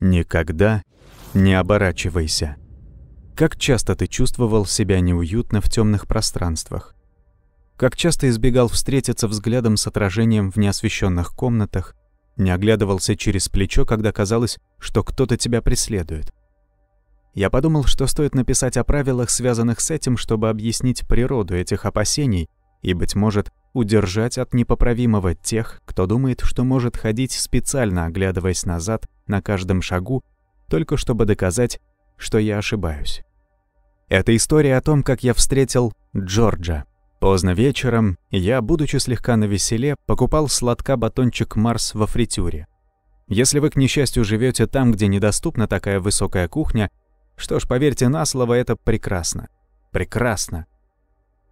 Никогда не оборачивайся. Как часто ты чувствовал себя неуютно в темных пространствах? Как часто избегал встретиться взглядом с отражением в неосвещенных комнатах, не оглядывался через плечо, когда казалось, что кто-то тебя преследует? Я подумал, что стоит написать о правилах, связанных с этим, чтобы объяснить природу этих опасений и, быть может, удержать от непоправимого тех, кто думает, что может ходить специально, оглядываясь назад на каждом шагу, только чтобы доказать, что я ошибаюсь. Это история о том, как я встретил Джорджа. Поздно вечером я, будучи слегка на веселе покупал сладка батончик Марс во фритюре. Если вы, к несчастью, живете там, где недоступна такая высокая кухня, что ж, поверьте на слово, это прекрасно. Прекрасно.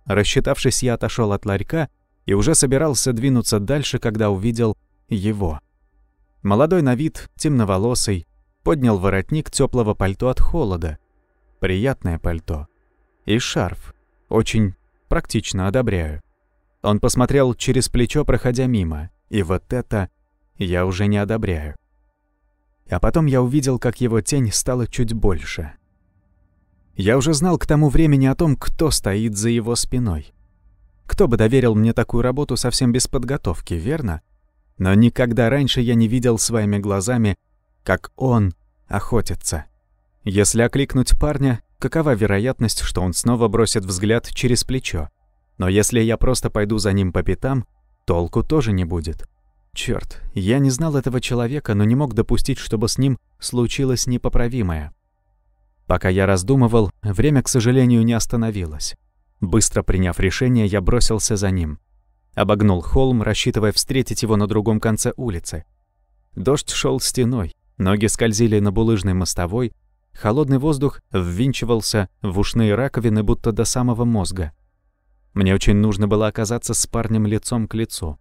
Рассчитавшись, я отошел от ларька и уже собирался двинуться дальше, когда увидел его. Молодой на вид, темноволосый, поднял воротник теплого пальто от холода. Приятное пальто. И шарф. Очень практично одобряю. Он посмотрел через плечо, проходя мимо. И вот это я уже не одобряю. А потом я увидел, как его тень стала чуть больше. Я уже знал к тому времени о том, кто стоит за его спиной. Кто бы доверил мне такую работу совсем без подготовки, верно? — но никогда раньше я не видел своими глазами, как он охотится. Если окликнуть парня, какова вероятность, что он снова бросит взгляд через плечо? Но если я просто пойду за ним по пятам, толку тоже не будет. Черт, я не знал этого человека, но не мог допустить, чтобы с ним случилось непоправимое. Пока я раздумывал, время, к сожалению, не остановилось. Быстро приняв решение, я бросился за ним. Обогнул холм, рассчитывая встретить его на другом конце улицы. Дождь шел стеной, ноги скользили на булыжной мостовой, холодный воздух ввинчивался в ушные раковины будто до самого мозга. Мне очень нужно было оказаться с парнем лицом к лицу.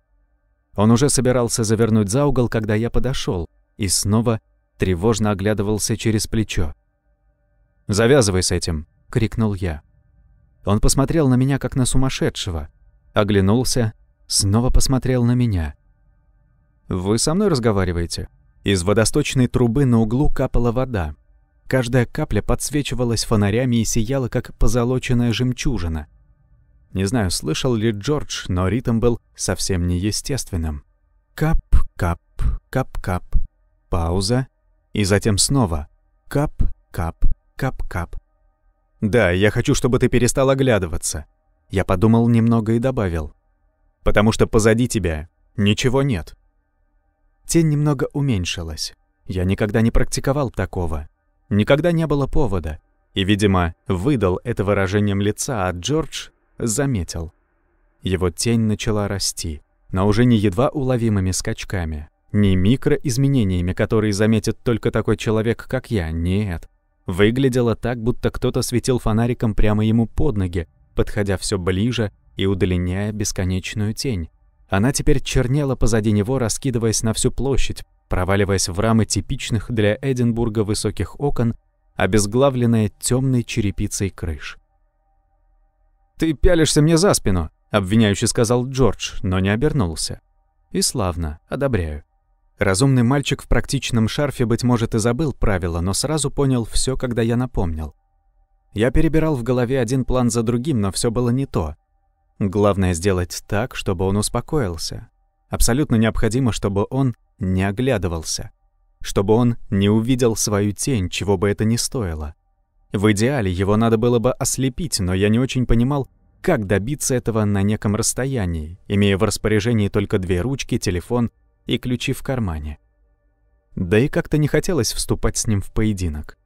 Он уже собирался завернуть за угол, когда я подошел, и снова тревожно оглядывался через плечо. «Завязывай с этим!» — крикнул я. Он посмотрел на меня, как на сумасшедшего, оглянулся снова посмотрел на меня. «Вы со мной разговариваете?» Из водосточной трубы на углу капала вода. Каждая капля подсвечивалась фонарями и сияла, как позолоченная жемчужина. Не знаю, слышал ли Джордж, но ритм был совсем неестественным. Кап-кап, кап-кап. Пауза. И затем снова. Кап-кап, кап-кап. «Да, я хочу, чтобы ты перестал оглядываться». Я подумал немного и добавил потому что позади тебя ничего нет. Тень немного уменьшилась. Я никогда не практиковал такого. Никогда не было повода. И, видимо, выдал это выражением лица, а Джордж заметил. Его тень начала расти, но уже не едва уловимыми скачками, не микроизменениями, которые заметит только такой человек, как я, нет. Выглядело так, будто кто-то светил фонариком прямо ему под ноги, подходя все ближе и удлиняя бесконечную тень. Она теперь чернела позади него, раскидываясь на всю площадь, проваливаясь в рамы типичных для Эдинбурга высоких окон, обезглавленная темной черепицей крыш. «Ты пялишься мне за спину!» — обвиняюще сказал Джордж, но не обернулся. «И славно, одобряю». Разумный мальчик в практичном шарфе, быть может, и забыл правила, но сразу понял все, когда я напомнил. Я перебирал в голове один план за другим, но все было не то. Главное сделать так, чтобы он успокоился. Абсолютно необходимо, чтобы он не оглядывался. Чтобы он не увидел свою тень, чего бы это ни стоило. В идеале его надо было бы ослепить, но я не очень понимал, как добиться этого на неком расстоянии, имея в распоряжении только две ручки, телефон и ключи в кармане. Да и как-то не хотелось вступать с ним в поединок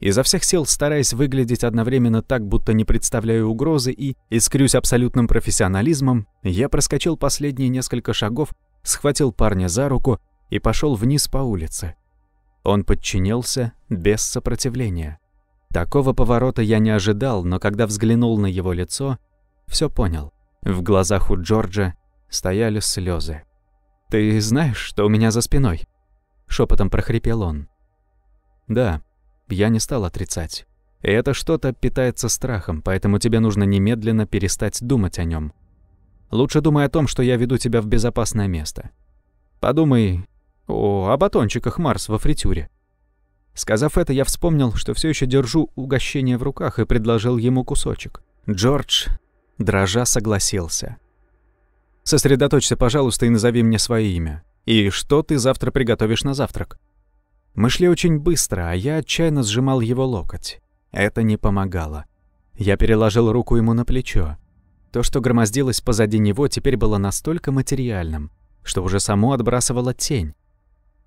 изо всех сил стараясь выглядеть одновременно так, будто не представляю угрозы и искрюсь абсолютным профессионализмом, я проскочил последние несколько шагов, схватил парня за руку и пошел вниз по улице. Он подчинился без сопротивления. Такого поворота я не ожидал, но когда взглянул на его лицо, все понял. В глазах у Джорджа стояли слезы. «Ты знаешь, что у меня за спиной?» — шепотом прохрипел он. «Да», я не стал отрицать. это что-то питается страхом, поэтому тебе нужно немедленно перестать думать о нем. Лучше думай о том, что я веду тебя в безопасное место. Подумай о, о батончиках Марс во фритюре. Сказав это, я вспомнил, что все еще держу угощение в руках и предложил ему кусочек. Джордж, дрожа, согласился. «Сосредоточься, пожалуйста, и назови мне свое имя. И что ты завтра приготовишь на завтрак?» Мы шли очень быстро, а я отчаянно сжимал его локоть. Это не помогало. Я переложил руку ему на плечо. То, что громоздилось позади него, теперь было настолько материальным, что уже само отбрасывало тень.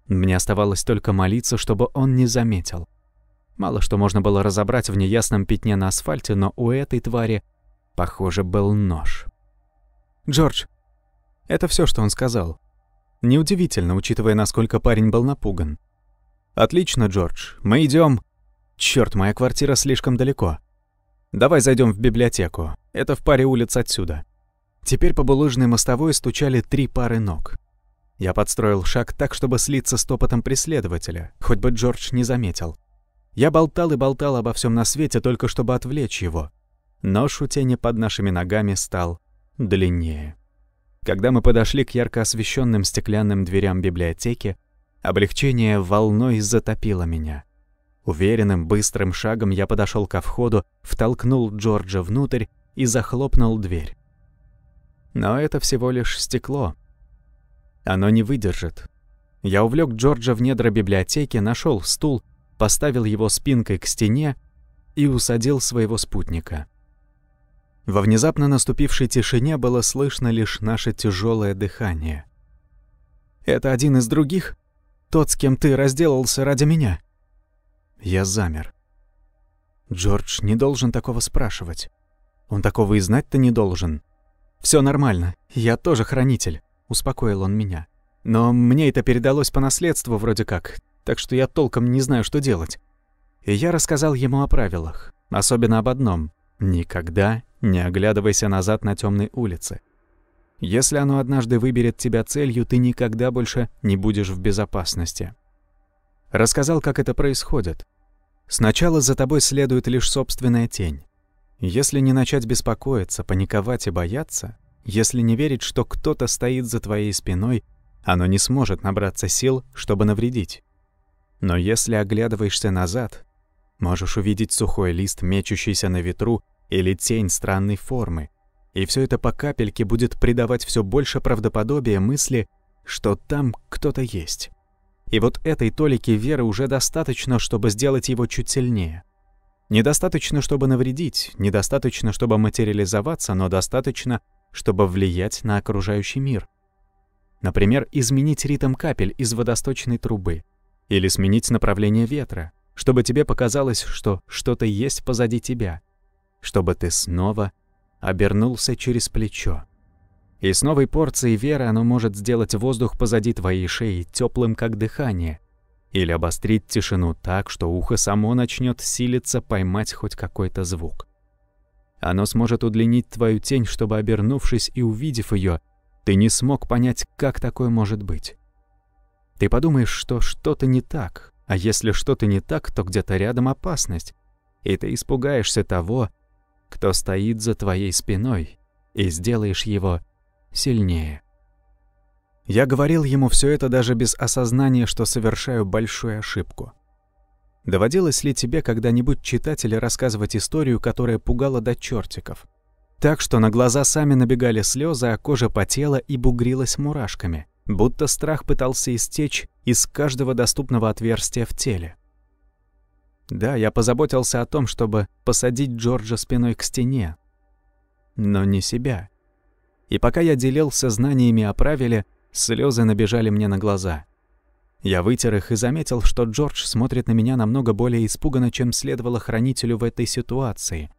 Мне оставалось только молиться, чтобы он не заметил. Мало что можно было разобрать в неясном пятне на асфальте, но у этой твари, похоже, был нож. «Джордж!» Это все, что он сказал. Неудивительно, учитывая, насколько парень был напуган. «Отлично, Джордж. Мы идем. Черт, моя квартира слишком далеко. Давай зайдем в библиотеку. Это в паре улиц отсюда». Теперь по булыжной мостовой стучали три пары ног. Я подстроил шаг так, чтобы слиться с топотом преследователя, хоть бы Джордж не заметил. Я болтал и болтал обо всем на свете, только чтобы отвлечь его. Но шутение под нашими ногами стал длиннее. Когда мы подошли к ярко освещенным стеклянным дверям библиотеки, Облегчение волной затопило меня. Уверенным, быстрым шагом я подошел ко входу, втолкнул Джорджа внутрь и захлопнул дверь. Но это всего лишь стекло. Оно не выдержит. Я увлек Джорджа в недра библиотеки, нашел стул, поставил его спинкой к стене и усадил своего спутника. Во внезапно наступившей тишине было слышно лишь наше тяжелое дыхание. «Это один из других?» Тот, с кем ты разделался ради меня?» Я замер. Джордж не должен такого спрашивать. Он такого и знать-то не должен. Все нормально, я тоже хранитель», — успокоил он меня. «Но мне это передалось по наследству вроде как, так что я толком не знаю, что делать». И я рассказал ему о правилах, особенно об одном — никогда не оглядывайся назад на темной улице. Если оно однажды выберет тебя целью, ты никогда больше не будешь в безопасности. Рассказал, как это происходит. Сначала за тобой следует лишь собственная тень. Если не начать беспокоиться, паниковать и бояться, если не верить, что кто-то стоит за твоей спиной, оно не сможет набраться сил, чтобы навредить. Но если оглядываешься назад, можешь увидеть сухой лист, мечущийся на ветру, или тень странной формы, и все это по капельке будет придавать все больше правдоподобия мысли, что там кто-то есть. И вот этой толики веры уже достаточно, чтобы сделать его чуть сильнее. Недостаточно, чтобы навредить, недостаточно, чтобы материализоваться, но достаточно, чтобы влиять на окружающий мир. Например, изменить ритм капель из водосточной трубы или сменить направление ветра, чтобы тебе показалось, что что-то есть позади тебя, чтобы ты снова обернулся через плечо. И с новой порцией веры оно может сделать воздух позади твоей шеи теплым, как дыхание, или обострить тишину так, что ухо само начнет силиться поймать хоть какой-то звук. Оно сможет удлинить твою тень, чтобы, обернувшись и увидев ее, ты не смог понять, как такое может быть. Ты подумаешь, что что-то не так, а если что-то не так, то где-то рядом опасность, и ты испугаешься того, кто стоит за твоей спиной, и сделаешь его сильнее. Я говорил ему все это даже без осознания, что совершаю большую ошибку. Доводилось ли тебе когда-нибудь читать или рассказывать историю, которая пугала до чертиков? Так что на глаза сами набегали слезы, а кожа потела и бугрилась мурашками, будто страх пытался истечь из каждого доступного отверстия в теле. Да, я позаботился о том, чтобы посадить Джорджа спиной к стене. Но не себя. И пока я делился знаниями о правиле, слезы набежали мне на глаза. Я вытер их и заметил, что Джордж смотрит на меня намного более испуганно, чем следовало хранителю в этой ситуации.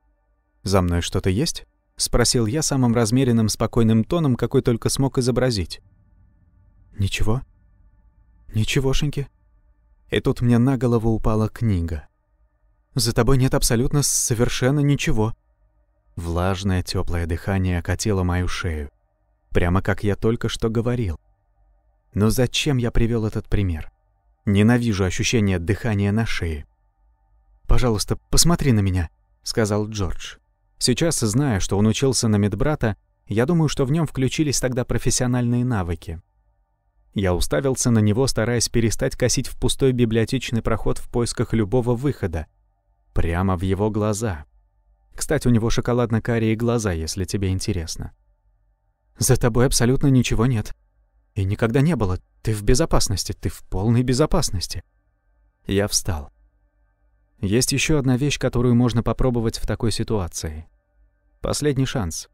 «За мной что-то есть?» — спросил я самым размеренным спокойным тоном, какой только смог изобразить. «Ничего? Ничегошеньки?» И тут мне на голову упала книга. За тобой нет абсолютно совершенно ничего». Влажное теплое дыхание окатило мою шею, прямо как я только что говорил. Но зачем я привел этот пример? Ненавижу ощущение дыхания на шее. «Пожалуйста, посмотри на меня», — сказал Джордж. Сейчас, зная, что он учился на медбрата, я думаю, что в нем включились тогда профессиональные навыки. Я уставился на него, стараясь перестать косить в пустой библиотечный проход в поисках любого выхода — Прямо в его глаза. Кстати, у него шоколадно-карие глаза, если тебе интересно. «За тобой абсолютно ничего нет. И никогда не было. Ты в безопасности, ты в полной безопасности». Я встал. Есть еще одна вещь, которую можно попробовать в такой ситуации. Последний шанс.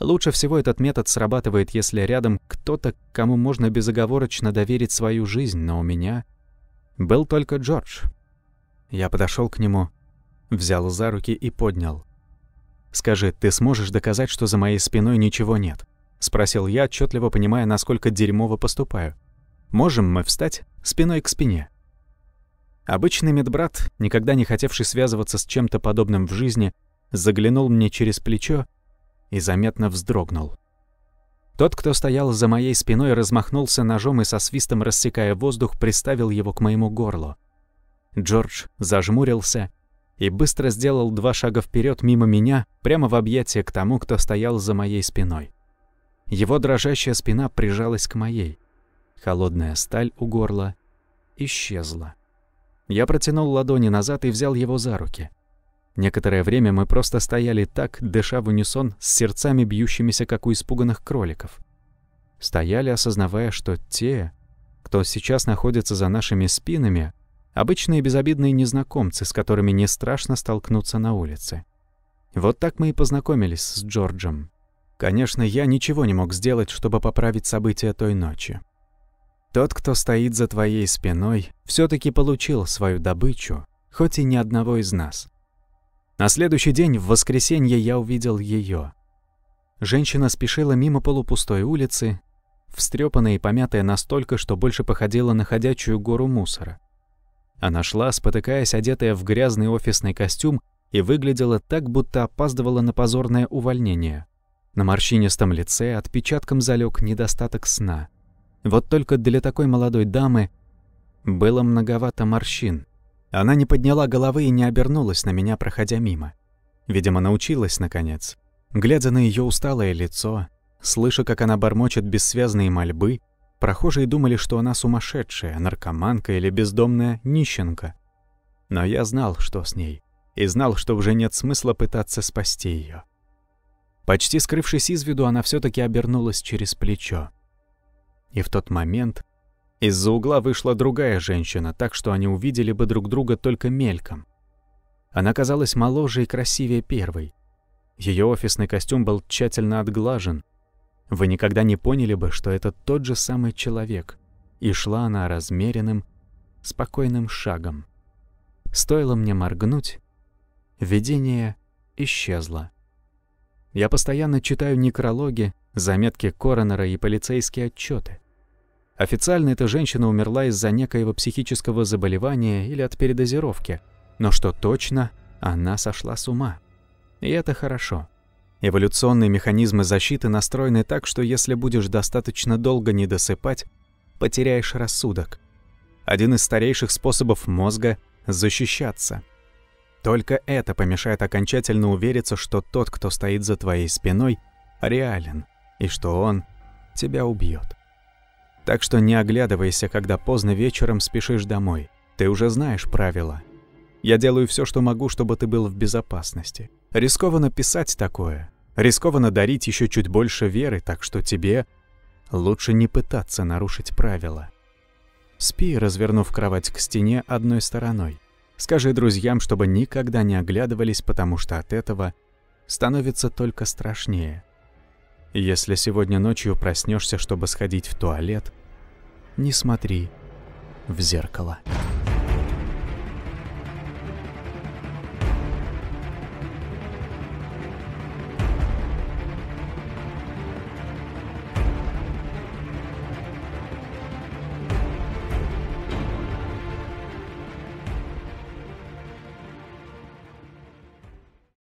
Лучше всего этот метод срабатывает, если рядом кто-то, кому можно безоговорочно доверить свою жизнь, но у меня был только Джордж. Я подошел к нему, взял за руки и поднял. «Скажи, ты сможешь доказать, что за моей спиной ничего нет?» — спросил я, отчетливо понимая, насколько дерьмово поступаю. «Можем мы встать спиной к спине?» Обычный медбрат, никогда не хотевший связываться с чем-то подобным в жизни, заглянул мне через плечо и заметно вздрогнул. Тот, кто стоял за моей спиной, размахнулся ножом и со свистом рассекая воздух, приставил его к моему горлу. Джордж зажмурился — и быстро сделал два шага вперед мимо меня, прямо в объятия к тому, кто стоял за моей спиной. Его дрожащая спина прижалась к моей. Холодная сталь у горла исчезла. Я протянул ладони назад и взял его за руки. Некоторое время мы просто стояли так, дыша в унисон, с сердцами бьющимися, как у испуганных кроликов. Стояли, осознавая, что те, кто сейчас находится за нашими спинами, Обычные безобидные незнакомцы, с которыми не страшно столкнуться на улице. Вот так мы и познакомились с Джорджем. Конечно, я ничего не мог сделать, чтобы поправить события той ночи. Тот, кто стоит за твоей спиной, все таки получил свою добычу, хоть и ни одного из нас. На следующий день, в воскресенье, я увидел ее. Женщина спешила мимо полупустой улицы, встрепанная и помятая настолько, что больше походила на ходячую гору мусора. Она шла, спотыкаясь, одетая в грязный офисный костюм, и выглядела так, будто опаздывала на позорное увольнение. На морщинистом лице отпечатком залег недостаток сна. Вот только для такой молодой дамы было многовато морщин. Она не подняла головы и не обернулась на меня, проходя мимо. Видимо, научилась, наконец. Глядя на ее усталое лицо, слыша, как она бормочет бессвязные мольбы, Прохожие думали, что она сумасшедшая, наркоманка или бездомная нищенка. Но я знал, что с ней, и знал, что уже нет смысла пытаться спасти ее. Почти скрывшись из виду, она все таки обернулась через плечо. И в тот момент из-за угла вышла другая женщина, так что они увидели бы друг друга только мельком. Она казалась моложе и красивее первой. Ее офисный костюм был тщательно отглажен — вы никогда не поняли бы, что это тот же самый человек, и шла она размеренным, спокойным шагом. Стоило мне моргнуть, видение исчезло. Я постоянно читаю некрологи, заметки коронера и полицейские отчеты. Официально эта женщина умерла из-за некоего психического заболевания или от передозировки, но что точно, она сошла с ума. И это хорошо. Эволюционные механизмы защиты настроены так, что если будешь достаточно долго не досыпать, потеряешь рассудок. Один из старейших способов мозга — защищаться. Только это помешает окончательно увериться, что тот, кто стоит за твоей спиной, реален, и что он тебя убьет. Так что не оглядывайся, когда поздно вечером спешишь домой. Ты уже знаешь правила. Я делаю все, что могу, чтобы ты был в безопасности. Рискованно писать такое. Рискованно дарить еще чуть больше веры, так что тебе лучше не пытаться нарушить правила. Спи, развернув кровать к стене одной стороной. Скажи друзьям, чтобы никогда не оглядывались, потому что от этого становится только страшнее. Если сегодня ночью проснешься, чтобы сходить в туалет, не смотри в зеркало.